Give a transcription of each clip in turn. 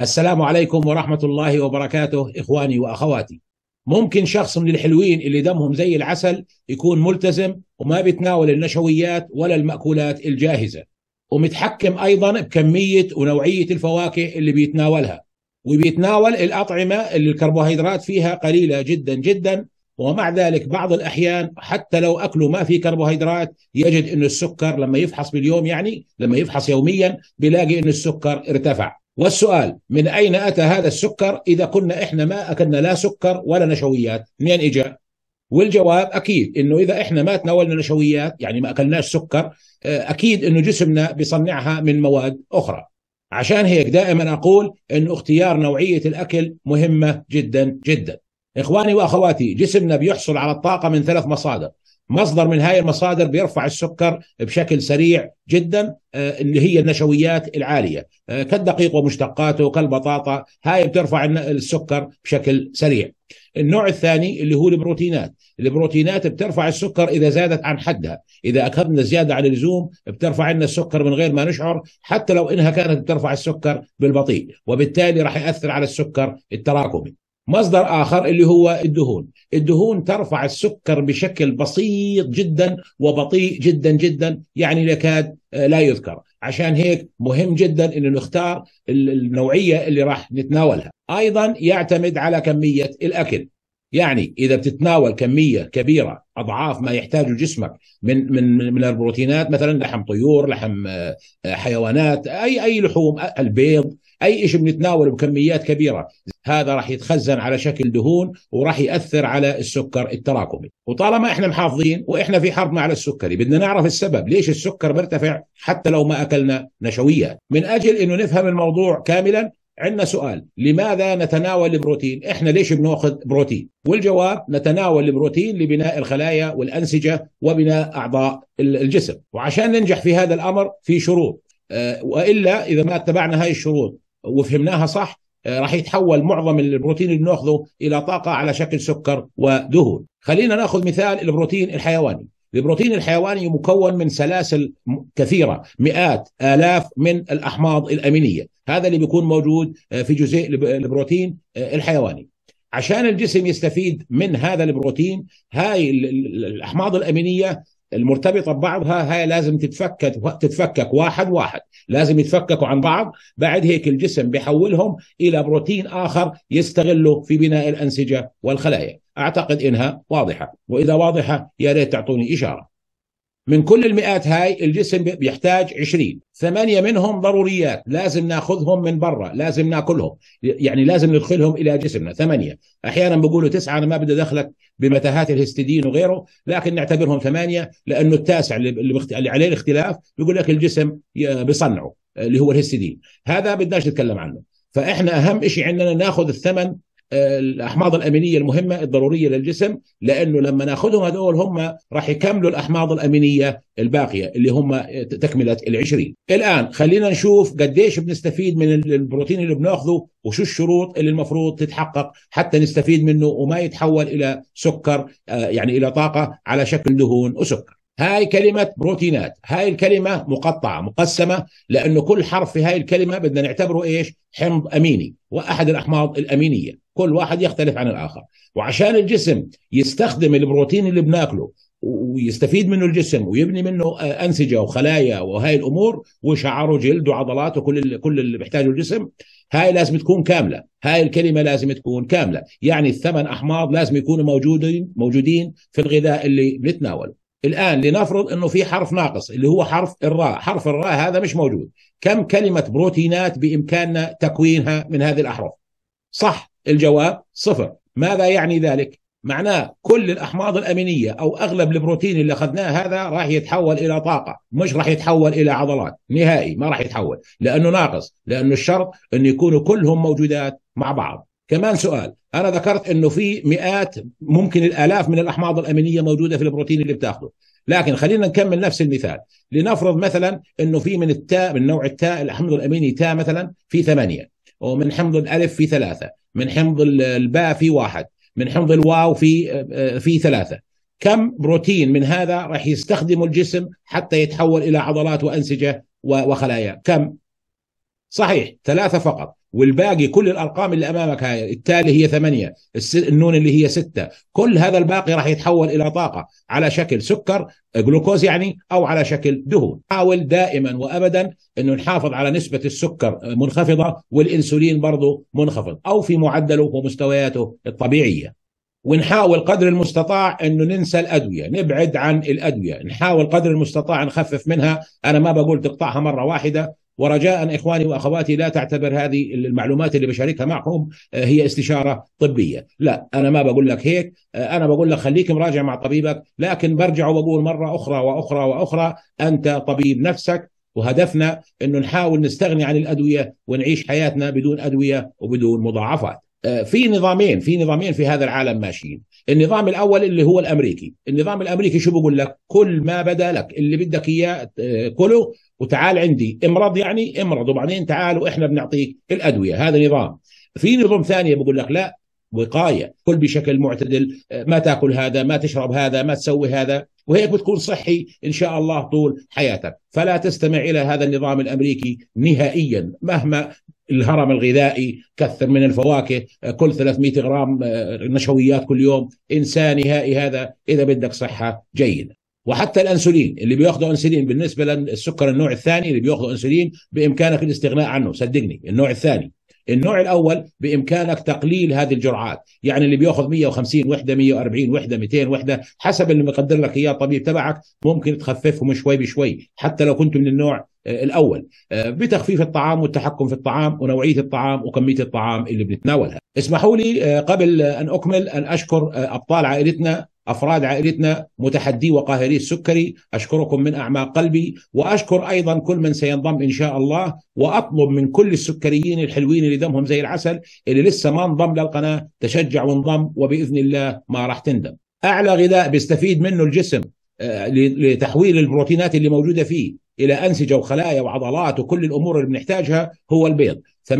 السلام عليكم ورحمة الله وبركاته إخواني وأخواتي ممكن شخص من الحلوين اللي دمهم زي العسل يكون ملتزم وما بيتناول النشويات ولا المأكولات الجاهزة ومتحكم أيضا بكمية ونوعية الفواكه اللي بيتناولها وبيتناول الأطعمة اللي الكربوهيدرات فيها قليلة جدا جدا ومع ذلك بعض الأحيان حتى لو أكله ما في كربوهيدرات يجد أن السكر لما يفحص باليوم يعني لما يفحص يوميا بيلاقي أن السكر ارتفع والسؤال من أين أتى هذا السكر إذا كنا إحنا ما أكلنا لا سكر ولا نشويات منين إجا والجواب أكيد إنه إذا إحنا ما تناولنا نشويات يعني ما أكلناش سكر آه، أكيد إنه جسمنا بيصنعها من مواد أخرى عشان هيك دائما أقول إنه اختيار نوعية الأكل مهمة جدا جدا إخواني وأخواتي جسمنا بيحصل على الطاقة من ثلاث مصادر مصدر من هاي المصادر بيرفع السكر بشكل سريع جدا آه، اللي هي النشويات العاليه آه، كالدقيق ومشتقاته كالبطاطا هاي بترفع السكر بشكل سريع النوع الثاني اللي هو البروتينات البروتينات بترفع السكر اذا زادت عن حدها اذا اكلنا زياده عن اللزوم بترفع لنا السكر من غير ما نشعر حتى لو انها كانت بترفع السكر بالبطيء وبالتالي راح ياثر على السكر التراكمي مصدر آخر اللي هو الدهون الدهون ترفع السكر بشكل بسيط جدا وبطيء جدا جدا يعني يكاد آه، لا يذكر عشان هيك مهم جدا انه نختار النوعيه اللي راح نتناولها ايضا يعتمد على كميه الاكل يعني اذا بتتناول كميه كبيره اضعاف ما يحتاجه جسمك من من من البروتينات مثلا لحم طيور، لحم آه، حيوانات، اي اي لحوم، البيض، اي شيء بنتناوله بكميات كبيره، هذا راح يتخزن على شكل دهون وراح ياثر على السكر التراكمي، وطالما احنا محافظين واحنا في حرب مع السكري، بدنا نعرف السبب، ليش السكر مرتفع حتى لو ما اكلنا نشويات، من اجل انه نفهم الموضوع كاملا عندنا سؤال لماذا نتناول البروتين احنا ليش بناخذ بروتين والجواب نتناول البروتين لبناء الخلايا والأنسجة وبناء أعضاء الجسم وعشان ننجح في هذا الأمر في شروط آه، وإلا إذا ما اتبعنا هاي الشروط وفهمناها صح آه، راح يتحول معظم البروتين اللي ناخذه إلى طاقة على شكل سكر ودهون خلينا ناخذ مثال البروتين الحيواني البروتين الحيواني مكون من سلاسل كثيرة مئات آلاف من الأحماض الأمينية هذا اللي بيكون موجود آه، في جزيء البروتين آه، الحيواني عشان الجسم يستفيد من هذا البروتين هاي الاحماض الامينيه المرتبطه ببعضها هاي لازم تتفكك تتفكك واحد واحد لازم يتفككوا عن بعض بعد هيك الجسم بيحولهم الى بروتين اخر يستغله في بناء الانسجه والخلايا اعتقد انها واضحه واذا واضحه يا ريت تعطوني اشاره من كل المئات هاي الجسم بيحتاج 20 ثمانية منهم ضروريات لازم ناخذهم من برا لازم ناكلهم يعني لازم ندخلهم إلى جسمنا ثمانية أحيانا بيقولوا تسعة أنا ما بدي أدخلك بمتاهات الهستيدين وغيره لكن نعتبرهم ثمانية لأنه التاسع اللي عليه الاختلاف بيقول لك الجسم بصنعه اللي هو الهستيدين هذا بدناش نتكلم عنه فإحنا أهم شيء عندنا ناخذ الثمن آه، الاحماض الامينيه المهمه الضروريه للجسم لانه لما ناخذهم هذول هم راح يكملوا الاحماض الامينيه الباقيه اللي هم آه، تكمله ال20 الان خلينا نشوف قديش بنستفيد من البروتين اللي بناخذه وشو الشروط اللي المفروض تتحقق حتى نستفيد منه وما يتحول الى سكر آه، يعني الى طاقه على شكل دهون وسكر هاي كلمة بروتينات هاي الكلمة مقطعة مقسمة لأنه كل حرف في هاي الكلمة بدنا نعتبره إيش حمض أميني وأحد الأحماض الأمينية كل واحد يختلف عن الآخر وعشان الجسم يستخدم البروتين اللي بناكله ويستفيد منه الجسم ويبني منه انسجه وخلايا وهاي الامور وشعره جلد وعضلات وكل كل اللي بيحتاجه الجسم هاي لازم تكون كامله هاي الكلمه لازم تكون كامله يعني الثمن احماض لازم يكونوا موجودين موجودين في الغذاء اللي بنتناوله الان لنفرض انه في حرف ناقص اللي هو حرف الراء حرف الراء هذا مش موجود كم كلمه بروتينات بامكاننا تكوينها من هذه الاحرف صح الجواب صفر ماذا يعني ذلك؟ معناه كل الاحماض الامينيه او اغلب البروتين اللي اخذناه هذا راح يتحول الى طاقه مش راح يتحول الى عضلات نهائي ما راح يتحول لانه ناقص لانه الشرط انه يكونوا كلهم موجودات مع بعض كمان سؤال انا ذكرت انه في مئات ممكن الالاف من الاحماض الامينيه موجوده في البروتين اللي بتاخده لكن خلينا نكمل نفس المثال لنفرض مثلا انه في من التاء من نوع التاء الأحماض الاميني تاء مثلا في ثمانيه ومن حمض الالف في ثلاثه من حمض الباء في واحد من حمض الواو في آه، في ثلاثه كم بروتين من هذا راح يستخدمه الجسم حتى يتحول الى عضلات وانسجه وخلايا كم صحيح ثلاثة فقط والباقي كل الارقام اللي امامك هاي التالي هي ثمانيه النون اللي هي سته كل هذا الباقي راح يتحول الى طاقه على شكل سكر جلوكوز يعني او على شكل دهون حاول دائما وابدا انه نحافظ على نسبه السكر منخفضه والانسولين برضه منخفض او في معدله ومستوياته الطبيعيه ونحاول قدر المستطاع انه ننسى الادويه، نبعد عن الادويه، نحاول قدر المستطاع نخفف منها، انا ما بقول تقطعها مره واحده، ورجاء إخواني وأخواتي لا تعتبر هذه المعلومات اللي بشاركها معكم آه، هي استشارة طبية لا أنا ما بقول لك هيك آه، أنا بقول لك خليك مراجع مع طبيبك لكن برجع وبقول مرة أخرى وأخرى وأخرى أنت طبيب نفسك وهدفنا أنه نحاول نستغني عن الأدوية ونعيش حياتنا بدون أدوية وبدون مضاعفات آه، في نظامين في نظامين في هذا العالم ماشيين النظام الاول اللي هو الامريكي النظام الامريكي شو بقول لك كل ما بدا لك اللي بدك اياه آه، كله وتعال عندي امرض يعني امرض وبعدين تعال واحنا بنعطيك الادويه هذا نظام في نظام ثاني بقول لك لا وقايه كل بشكل معتدل آه، ما تاكل هذا ما تشرب هذا ما تسوي هذا وهيك بتكون صحي ان شاء الله طول حياتك فلا تستمع الى هذا النظام الامريكي نهائيا مهما الهرم الغذائي كثر من الفواكه آه، كل 300 غرام آه، نشويات كل يوم انسان نهائي هذا اذا بدك صحه جيده وحتى الانسولين اللي بياخذوا انسولين بالنسبه للسكر النوع الثاني اللي بياخذوا انسولين بامكانك الاستغناء عنه صدقني النوع الثاني النوع الاول بامكانك تقليل هذه الجرعات يعني اللي بياخذ 150 وحده 140 وحده 200 وحده حسب اللي مقدر لك اياه الطبيب تبعك ممكن تخففهم شوي بشوي حتى لو كنت من النوع آه، الاول آه، بتخفيف الطعام والتحكم في الطعام ونوعيه الطعام وكميه الطعام اللي بنتناولها اسمحوا لي آه، قبل ان اكمل ان اشكر ابطال عائلتنا أفراد عائلتنا متحدي وقاهري السكري أشكركم من أعماق قلبي وأشكر أيضا كل من سينضم إن شاء الله وأطلب من كل السكريين الحلوين اللي دمهم زي العسل اللي لسه ما انضم للقناة تشجع وانضم وبإذن الله ما راح تندم أعلى غذاء بيستفيد منه الجسم آه، لتحويل البروتينات اللي موجودة فيه الى انسجه وخلايا وعضلات وكل الامور اللي بنحتاجها هو البيض 48%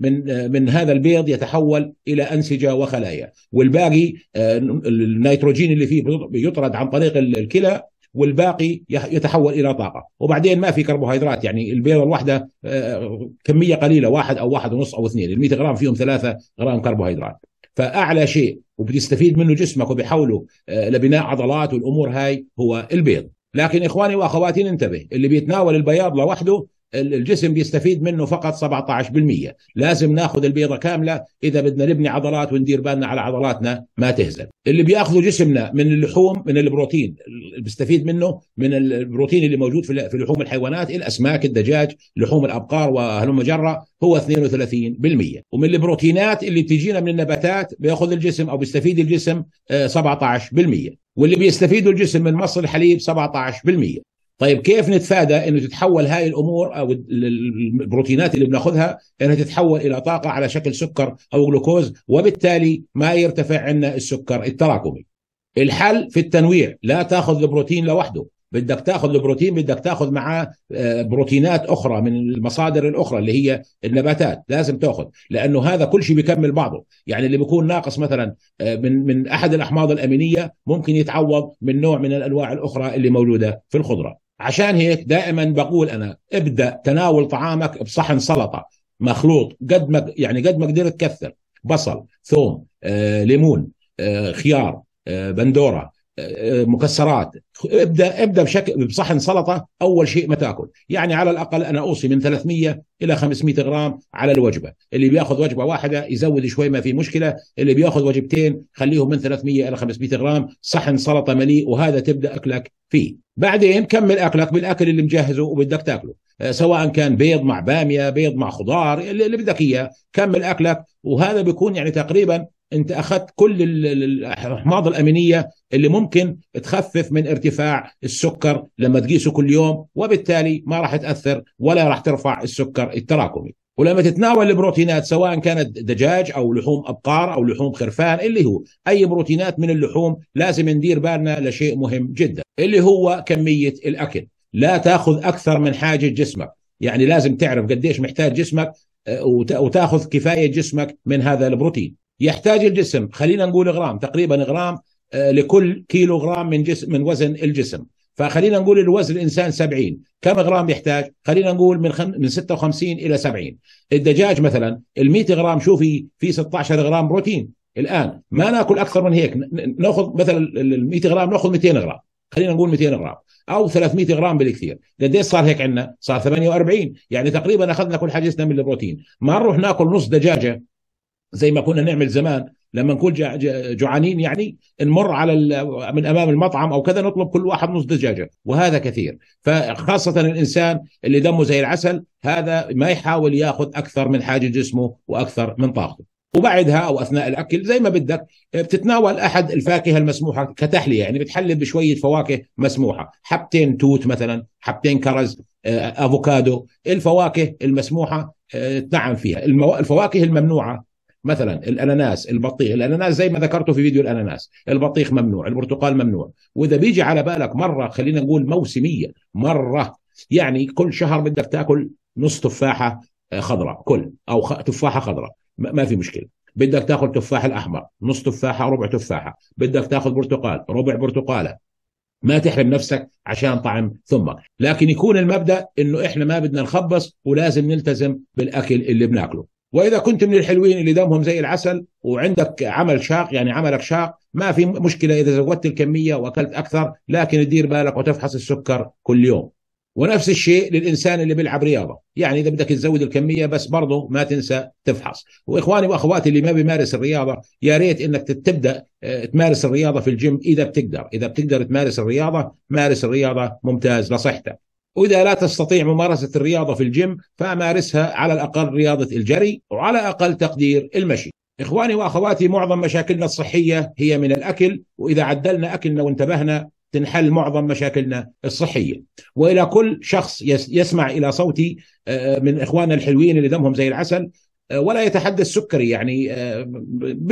من آه، من هذا البيض يتحول الى انسجه وخلايا والباقي آه، النيتروجين اللي فيه بيطرد عن طريق الكلى والباقي يتحول الى طاقه وبعدين ما في كربوهيدرات يعني البيضه الواحده آه، كميه قليله واحد او واحد ونص او اثنين ال 100 غرام فيهم ثلاثة غرام كربوهيدرات فاعلى شيء وبتستفيد منه جسمك وبيحوله لبناء عضلات والامور هاي هو البيض لكن اخواني واخواتي ننتبه اللي بيتناول البياض لوحده الجسم بيستفيد منه فقط 17% لازم ناخذ البيضه كامله اذا بدنا نبني عضلات وندير بالنا على عضلاتنا ما تهزل اللي بياخذه جسمنا من اللحوم من البروتين اللي بيستفيد منه من البروتين اللي موجود في لحوم الحيوانات الاسماك الدجاج لحوم الابقار واهل المجره هو 32% ومن البروتينات اللي بتجينا من النباتات بياخذ الجسم او بيستفيد الجسم 17% آه، واللي بيستفيده الجسم من مصر الحليب 17% طيب كيف نتفادى انه تتحول هاي الامور او البروتينات اللي بناخذها انها تتحول الى طاقه على شكل سكر او جلوكوز وبالتالي ما يرتفع عندنا السكر التراكمي. الحل في التنويع، لا تاخذ البروتين لوحده، بدك تاخذ البروتين بدك تاخذ معاه آه، بروتينات اخرى من المصادر الاخرى اللي هي النباتات لازم تاخذ لانه هذا كل شيء بيكمل بعضه يعني اللي بيكون ناقص مثلا آه، من من احد الاحماض الامينيه ممكن يتعوض من نوع من الانواع الاخرى اللي موجوده في الخضره عشان هيك دائما بقول انا ابدا تناول طعامك بصحن سلطه مخلوط قد ما يعني قد ما قدرت تكثر بصل ثوم آه، ليمون آه، خيار آه، بندوره آه،, آه، مكسرات ابدا ابدا بشكل بصحن سلطه اول شيء ما تاكل يعني على الاقل انا اوصي من 300 الى 500 غرام على الوجبه اللي بياخذ وجبه واحده يزود شوي ما في مشكله اللي بياخذ وجبتين خليهم من 300 الى 500 غرام صحن سلطه مليء وهذا تبدا اكلك فيه بعدين كمل اكلك بالاكل اللي مجهزه وبدك تاكله آه، سواء كان بيض مع باميه بيض مع خضار اللي بدك اياه كمل اكلك وهذا بيكون يعني تقريبا انت اخذت كل الاحماض الامينيه اللي ممكن تخفف من ارتفاع السكر لما تقيسه كل يوم وبالتالي ما راح تاثر ولا راح ترفع السكر التراكمي ولما تتناول البروتينات سواء كانت دجاج او لحوم ابقار او لحوم خرفان اللي هو اي بروتينات من اللحوم لازم ندير بالنا لشيء مهم جدا اللي هو كميه الاكل لا تاخذ اكثر من حاجه جسمك يعني لازم تعرف قديش محتاج جسمك آه، وتاخذ كفايه جسمك من هذا البروتين يحتاج الجسم خلينا نقول غرام تقريبا غرام آه، لكل كيلو غرام من جسم من وزن الجسم فخلينا نقول الوزن الانسان 70 كم غرام يحتاج خلينا نقول من خم... من 56 الى 70 الدجاج مثلا ال 100 غرام شوفي في 16 غرام بروتين الان ما ناكل اكثر من هيك ناخذ مثلا ال 100 غرام ناخذ 200 غرام خلينا نقول 200 غرام او 300 غرام بالكثير قديش صار هيك عندنا صار 48 يعني تقريبا اخذنا كل حاجتنا من البروتين ما نروح ناكل نص دجاجه زي ما كنا نعمل زمان لما نكون جوعانين يعني نمر على من امام المطعم او كذا نطلب كل واحد نص دجاجه وهذا كثير فخاصه الانسان اللي دمه زي العسل هذا ما يحاول ياخذ اكثر من حاجه جسمه واكثر من طاقته وبعدها او اثناء الاكل زي ما بدك بتتناول احد الفاكهه المسموحه كتحليه يعني بتحلي بشويه فواكه مسموحه حبتين توت مثلا حبتين كرز آه، افوكادو الفواكه المسموحه تنعم آه، فيها الفواكه الممنوعه مثلا الاناناس البطيخ الاناناس زي ما ذكرته في فيديو الاناناس البطيخ ممنوع البرتقال ممنوع واذا بيجي على بالك مره خلينا نقول موسميه مره يعني كل شهر بدك تاكل نص تفاحه آه، خضراء كل او تفاحه خضراء ما في مشكله بدك تاخذ تفاح الاحمر نص تفاحه ربع تفاحه بدك تاخذ برتقال ربع برتقاله ما تحرم نفسك عشان طعم ثمك لكن يكون المبدا انه احنا ما بدنا نخبص ولازم نلتزم بالاكل اللي بناكله واذا كنت من الحلوين اللي دمهم زي العسل وعندك عمل شاق يعني عملك شاق ما في مشكله اذا زودت الكميه واكلت اكثر لكن تدير بالك وتفحص السكر كل يوم ونفس الشيء للانسان اللي بيلعب رياضه يعني اذا بدك تزود الكميه بس برضه ما تنسى تفحص واخواني واخواتي اللي ما بيمارس الرياضه يا ريت انك تبدا آه، تمارس الرياضه في الجيم اذا بتقدر اذا بتقدر تمارس الرياضه مارس الرياضه ممتاز لصحتك واذا لا تستطيع ممارسه الرياضه في الجيم فامارسها على الاقل رياضه الجري وعلى اقل تقدير المشي. اخواني واخواتي معظم مشاكلنا الصحيه هي من الاكل واذا عدلنا اكلنا وانتبهنا تنحل معظم مشاكلنا الصحيه والى كل شخص يسمع الى صوتي آه، من اخواننا الحلوين اللي دمهم زي العسل آه، ولا يتحدث سكري يعني آه،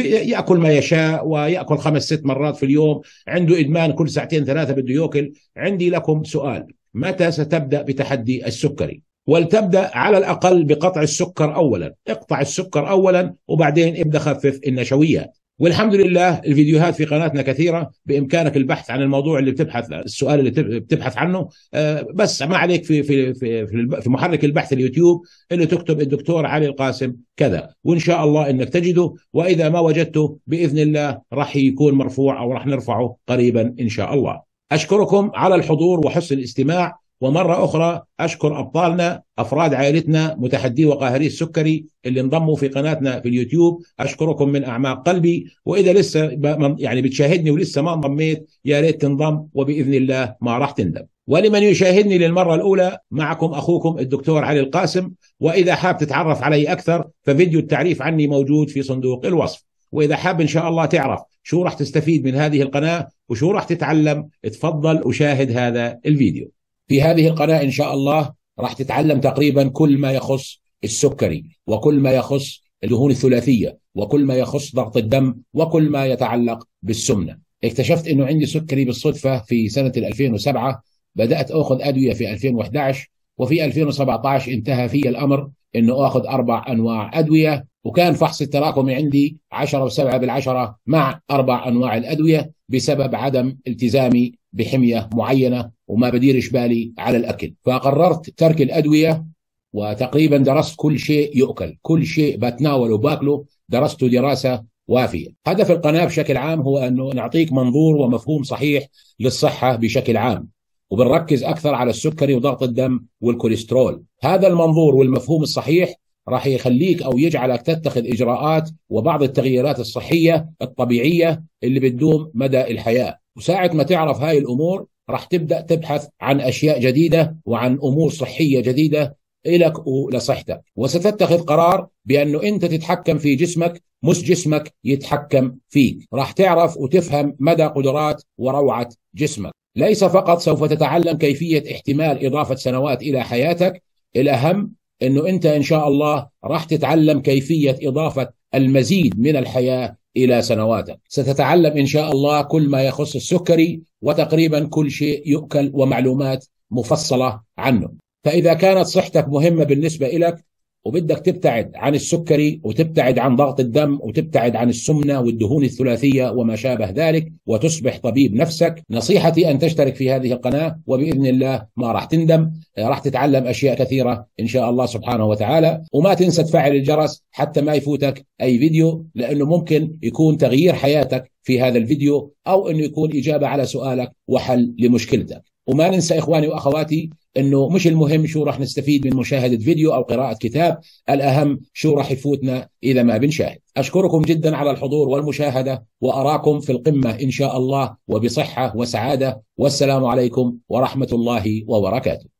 ياكل ما يشاء وياكل خمس ست مرات في اليوم عنده ادمان كل ساعتين ثلاثه بده ياكل عندي لكم سؤال متى ستبدأ بتحدي السكري ولتبدأ على الأقل بقطع السكر أولا اقطع السكر أولا وبعدين ابدأ خفف النشويات والحمد لله الفيديوهات في قناتنا كثيره بامكانك البحث عن الموضوع اللي بتبحث السؤال اللي بتبحث عنه آه، بس ما عليك في في في في محرك البحث اليوتيوب اللي تكتب الدكتور علي القاسم كذا وان شاء الله انك تجده واذا ما وجدته باذن الله راح يكون مرفوع او راح نرفعه قريبا ان شاء الله أشكركم على الحضور وحسن الاستماع ومرة أخرى أشكر أبطالنا أفراد عائلتنا متحدي وقاهري السكري اللي انضموا في قناتنا في اليوتيوب أشكركم من أعماق قلبي وإذا لسه يعني بتشاهدني ولسه ما انضميت يا ريت تنضم وبإذن الله ما راح تندم ولمن يشاهدني للمرة الأولى معكم أخوكم الدكتور علي القاسم وإذا حاب تتعرف علي أكثر ففيديو التعريف عني موجود في صندوق الوصف واذا حاب ان شاء الله تعرف شو راح تستفيد من هذه القناه وشو راح تتعلم اتفضل وشاهد هذا الفيديو في هذه القناه ان شاء الله راح تتعلم تقريبا كل ما يخص السكري وكل ما يخص الدهون الثلاثيه وكل ما يخص ضغط الدم وكل ما يتعلق بالسمنه اكتشفت انه عندي سكري بالصدفه في سنه 2007 بدات اخذ ادويه في 2011 وفي 2017 انتهى في الامر انه اخذ اربع انواع ادويه وكان فحص التراكمي عندي 10 و7 بالعشرة مع أربع أنواع الأدوية بسبب عدم التزامي بحمية معينة وما بديرش بالي على الأكل فقررت ترك الأدوية وتقريبا درست كل شيء يؤكل كل شيء بتناوله وباكله درسته دراسة وافية هدف القناة بشكل عام هو أنه نعطيك منظور ومفهوم صحيح للصحة بشكل عام وبنركز أكثر على السكري وضغط الدم والكوليسترول هذا المنظور والمفهوم الصحيح راح يخليك او يجعلك تتخذ اجراءات وبعض التغييرات الصحيه الطبيعيه اللي بتدوم مدى الحياه، وساعه ما تعرف هاي الامور راح تبدا تبحث عن اشياء جديده وعن امور صحيه جديده إلك ولصحتك وستتخذ قرار بأنه أنت تتحكم في جسمك مش جسمك يتحكم فيك راح تعرف وتفهم مدى قدرات وروعة جسمك ليس فقط سوف تتعلم كيفية احتمال إضافة سنوات إلى حياتك الأهم انه انت ان شاء الله راح تتعلم كيفيه اضافه المزيد من الحياه الى سنواتك ستتعلم ان شاء الله كل ما يخص السكري وتقريبا كل شيء يؤكل ومعلومات مفصله عنه فاذا كانت صحتك مهمه بالنسبه لك وبدك تبتعد عن السكري وتبتعد عن ضغط الدم وتبتعد عن السمنه والدهون الثلاثيه وما شابه ذلك وتصبح طبيب نفسك، نصيحتي ان تشترك في هذه القناه وباذن الله ما راح تندم، آه، راح تتعلم اشياء كثيره ان شاء الله سبحانه وتعالى، وما تنسى تفعل الجرس حتى ما يفوتك اي فيديو لانه ممكن يكون تغيير حياتك في هذا الفيديو او انه يكون اجابه على سؤالك وحل لمشكلتك. وما ننسى إخواني وأخواتي أنه مش المهم شو راح نستفيد من مشاهدة فيديو أو قراءة كتاب الأهم شو راح يفوتنا إذا ما بنشاهد أشكركم جدا على الحضور والمشاهدة وأراكم في القمة إن شاء الله وبصحة وسعادة والسلام عليكم ورحمة الله وبركاته